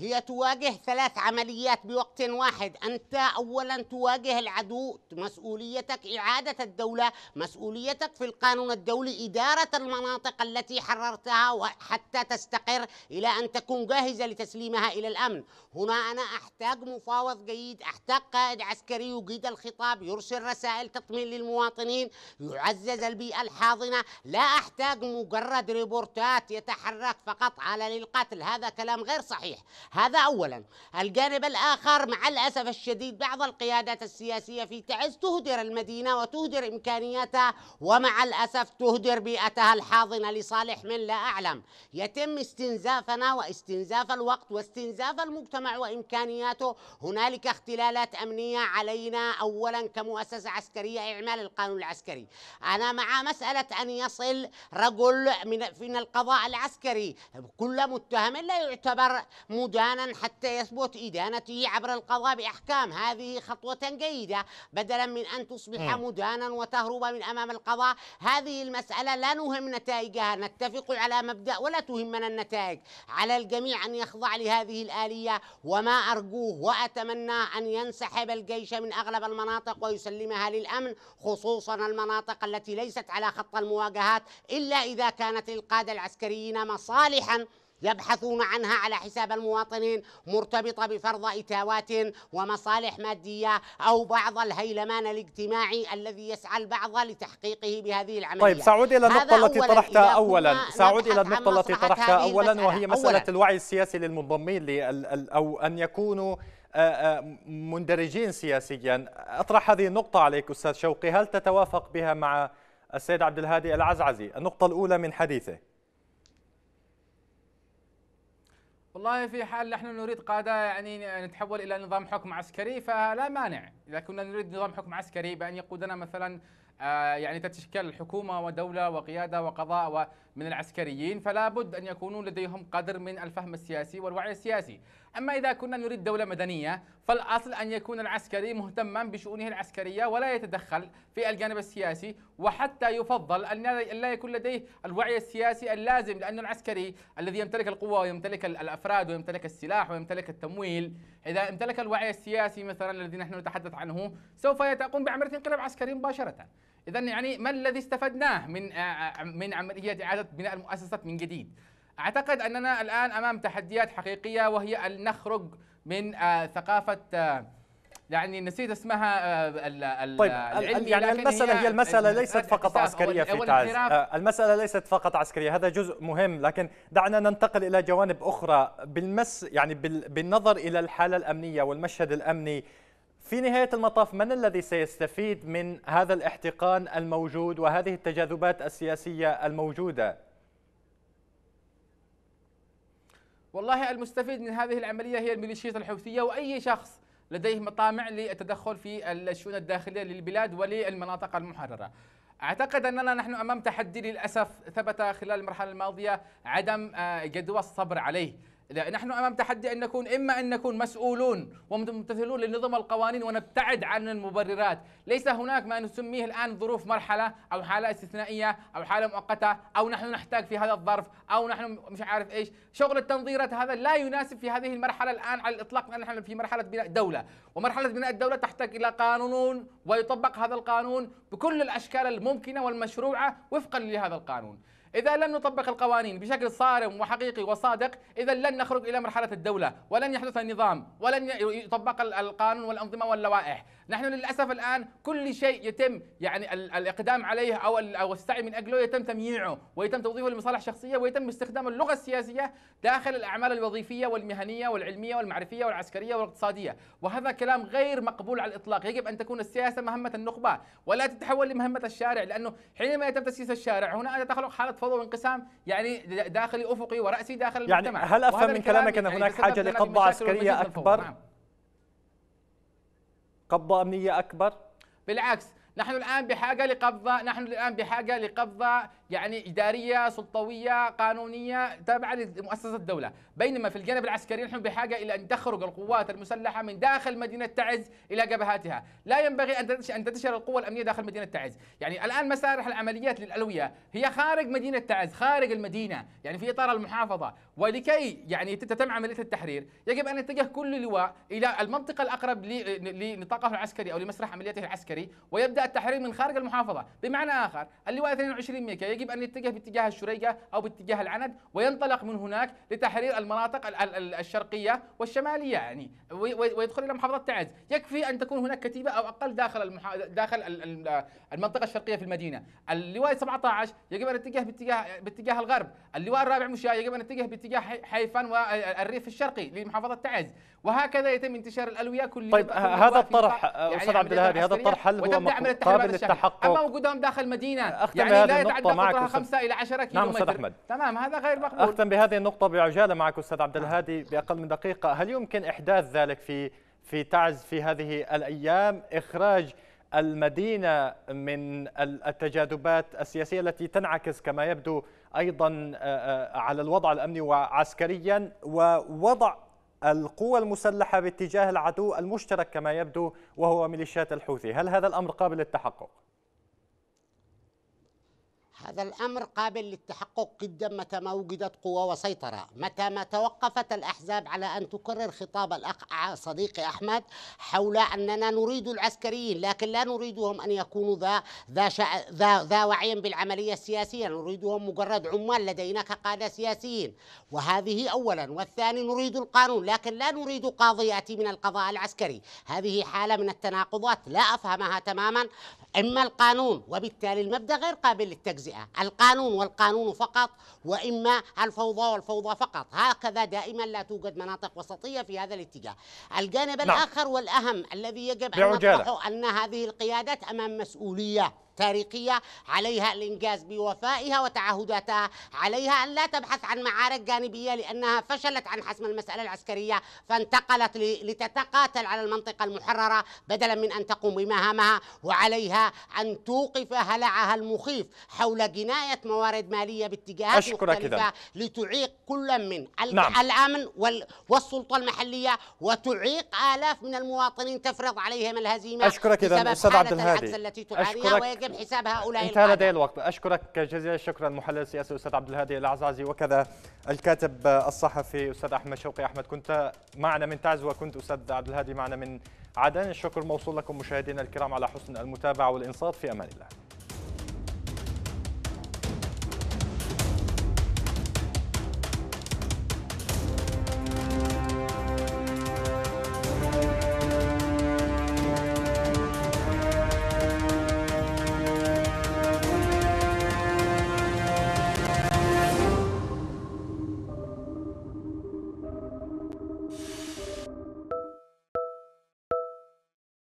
هي تواجه ثلاث عمليات بوقت واحد أنت أولا تواجه العدو مسؤوليتك إعادة الدولة مسؤوليتك في القانون الدولي إدارة المناطق التي حررتها وحتى تستقر إلى أن تكون جاهزة لتسليمها إلى الأمن هنا أنا أحتاج مفاوض جيد أحتاج قائد عسكري يجيد الخطاب يرسل رسائل تطمين للمواطنين يعزز البيئة الحاضنة لا أحتاج مجرد ريبورتات يتحرك فقط على للقتل هذا كلام غير صحيح هذا أولا الجانب الآخر مع الأسف الشديد بعض القيادات السياسية في تعز تهدر المدينة وتهدر إمكانياتها ومع الأسف تهدر بيئتها الحاضنة لصالح من لا أعلم يتم استنزافنا واستنزاف الوقت واستنزاف المجتمع وإمكانياته هنالك اختلالات أمنية علينا أولا كمؤسسة عسكرية إعمال القانون العسكري أنا مع مسألة أن يصل رجل من القضاء العسكري كل متهم لا يعتبر مدعي مجانا حتى يثبت إدانته عبر القضاء بأحكام هذه خطوة جيدة بدلا من أن تصبح مدانا وتهرب من أمام القضاء هذه المسألة لا نهم نتائجها نتفق على مبدأ ولا تهمنا النتائج على الجميع أن يخضع لهذه الآلية وما أرجوه وأتمناه أن ينسحب الجيش من أغلب المناطق ويسلمها للأمن خصوصا المناطق التي ليست على خط المواجهات إلا إذا كانت للقادة العسكريين مصالحا يبحثون عنها على حساب المواطنين مرتبطة بفرض إتاوات ومصالح مادية أو بعض الهيلمان الاجتماعي الذي يسعى البعض لتحقيقه بهذه العملية طيب سأعود إلى النقطة التي طرحتها أولا سأعود إلى النقطة التي طرحتها أولا وهي مسألة أولاً. الوعي السياسي للمنضمين لل أو أن يكونوا مندرجين سياسيا أطرح هذه النقطة عليك أستاذ شوقي هل تتوافق بها مع السيد عبد الهادي العزعزي النقطة الأولى من حديثه والله في حال نحن نريد قادة يعني نتحول إلى نظام حكم عسكري فلا مانع إذا كنا نريد نظام حكم عسكري بأن يقودنا مثلا آه يعني تتشكل الحكومة ودولة وقيادة وقضاء ومن العسكريين فلا بد أن يكونوا لديهم قدر من الفهم السياسي والوعي السياسي أما إذا كنا نريد دولة مدنية فالأصل أن يكون العسكري مهتما بشؤونه العسكرية ولا يتدخل في الجانب السياسي وحتى يفضل أن لا يكون لديه الوعي السياسي اللازم لأن العسكري الذي يمتلك القوة ويمتلك الأفراد ويمتلك السلاح ويمتلك التمويل إذا امتلك الوعي السياسي مثلا الذي نحن نتحدث عنه سوف يتقوم بعملية انقلاب عسكري مباشرة إذا يعني ما الذي استفدناه من آه، آه، من عملية إعادة بناء المؤسسات من جديد اعتقد اننا الان امام تحديات حقيقيه وهي ان نخرج من آه، ثقافه آه، يعني نسيت اسمها آه، ال طيب العلمي يعني المسألة هي المسألة ليست فقط عسكرية في تعز المسألة ليست فقط عسكرية هذا جزء مهم لكن دعنا ننتقل إلى جوانب أخرى بالمس يعني بالنظر إلى الحالة الأمنية والمشهد الأمني في نهاية المطاف من الذي سيستفيد من هذا الاحتقان الموجود وهذه التجاذبات السياسية الموجودة والله المستفيد من هذه العملية هي الميليشيات الحوثية وأي شخص لديه مطامع للتدخل في الشؤون الداخلية للبلاد وللمناطق المحررة اعتقد اننا نحن امام تحدي للاسف ثبت خلال المرحله الماضيه عدم آه، جدوى الصبر عليه نحن امام تحدي ان نكون اما ان نكون مسؤولون وممتثلون للنظم والقوانين ونبتعد عن المبررات، ليس هناك ما نسميه الان ظروف مرحله او حاله استثنائيه او حاله مؤقته او نحن نحتاج في هذا الظرف او نحن مش عارف ايش، شغل التنظيرات هذا لا يناسب في هذه المرحله الان على الاطلاق لان نحن في مرحله بناء دوله، ومرحله بناء الدوله تحتاج الى قانون ويطبق هذا القانون بكل الاشكال الممكنه والمشروعه وفقا لهذا القانون. إذا لم نطبق القوانين بشكل صارم وحقيقي وصادق إذا لن نخرج إلى مرحلة الدولة ولن يحدث النظام ولن يطبق القانون والأنظمة واللوائح نحن للاسف الان كل شيء يتم يعني الاقدام عليه او او السعي من اجله يتم تمييعه ويتم توظيفه لمصالح شخصيه ويتم استخدام اللغه السياسيه داخل الاعمال الوظيفيه والمهنيه والعلميه والمعرفيه والعسكريه والاقتصاديه وهذا كلام غير مقبول على الاطلاق يجب ان تكون السياسه مهمه النخبه ولا تتحول لمهمه الشارع لانه حينما يتم تسييس الشارع هنا تخلق حاله فوضى وانقسام يعني داخلي افقي وراسي داخل يعني المجتمع هل افهم من كلامك ان هناك حاجه لقبضه عسكريه اكبر؟ قبضة أمنية أكبر؟ بالعكس نحن الآن بحاجة لقبضة نحن الآن بحاجة لقبضة يعني إدارية سلطوية قانونية تابعة لمؤسسة الدولة بينما في الجانب العسكري نحن بحاجة إلى أن تخرج القوات المسلحة من داخل مدينة تعز إلى جبهاتها لا ينبغي أن تنتشر القوة الأمنية داخل مدينة تعز يعني الآن مسارح العمليات للألوية هي خارج مدينة تعز خارج المدينة يعني في إطار المحافظة ولكي يعني تتم عملية التحرير يجب أن يتجه كل لواء إلى المنطقة الأقرب لنطاقه العسكري أو لمسرح عملياته العسكري ويبدأ التحرير من خارج المحافظة بمعنى آخر اللواء 22 ميكا يجب أن يتجه باتجاه الشريقة أو باتجاه العند وينطلق من هناك لتحرير المناطق الشرقية والشمالية يعني ويدخل إلى محافظة تعز يكفي أن تكون هناك كتيبة أو أقل داخل المحا... داخل المنطقة الشرقية في المدينة اللواء 17 يجب أن يتجه باتجاه باتجاه الغرب اللواء الرابع مشاة يجب أن يتجه باتجاه حيفا والريف الشرقي لمحافظة تعز وهكذا يتم انتشار الالويه كل طيب هذا الطرح استاذ يعني عبد الهادي هذا الطرح هل هو قابل للتحقق اما وجودهم داخل مدينه يعني لا يتعدى قطرها 5 الى 10 كيلو نعم استاذ احمد تمام هذا غير مقبول اختم بهذه النقطه بعجاله معك استاذ عبد الهادي باقل من دقيقه هل يمكن احداث ذلك في في تعز في هذه الايام اخراج المدينة من التجاذبات السياسية التي تنعكس كما يبدو أيضا على الوضع الأمني وعسكريا ووضع القوى المسلحة باتجاه العدو المشترك كما يبدو وهو ميليشيات الحوثي هل هذا الأمر قابل للتحقق؟ هذا الأمر قابل للتحقق جدا متى ما وجدت قوة وسيطرة متى ما توقفت الأحزاب على أن تكرر خطاب الاخ صديقي أحمد حول أننا نريد العسكريين لكن لا نريدهم أن يكونوا ذا ذا, شع... ذا, ذا وعي بالعملية السياسية نريدهم مجرد عمال لدينا كقادة سياسيين وهذه أولا والثاني نريد القانون لكن لا نريد قاضي يأتي من القضاء العسكري هذه حالة من التناقضات لا أفهمها تماما إما القانون وبالتالي المبدأ غير قابل للتجزئة التجزئه القانون والقانون فقط وإما الفوضى والفوضى فقط هكذا دائما لا توجد مناطق وسطية في هذا الاتجاه الجانب نعم. الآخر والأهم الذي يجب أن نطرحه أن هذه القيادات أمام مسؤولية تاريخية عليها الإنجاز بوفائها وتعهداتها عليها أن لا تبحث عن معارك جانبية لأنها فشلت عن حسم المسألة العسكرية فانتقلت لتتقاتل على المنطقة المحررة بدلا من أن تقوم بمهامها وعليها أن توقف هلعها المخيف حول جناية موارد مالية باتجاهات مختلفة كدا. لتعيق كل من نعم. الأمن والسلطة المحلية وتعيق آلاف من المواطنين تفرض عليهم الهزيمة أشكرك إذا أستاذ عبد الهادي التي تعانيها ويجب من حساب هؤلاء انتهى لدي الوقت اشكرك جزيل الشكر المحلل السياسي استاذ عبد الهادي العزازي وكذا الكاتب الصحفي استاذ احمد شوقي احمد كنت معنا من تعز وكنت استاذ عبد الهادي معنا من عدن الشكر موصول لكم مشاهدينا الكرام على حسن المتابعه والانصات في امان الله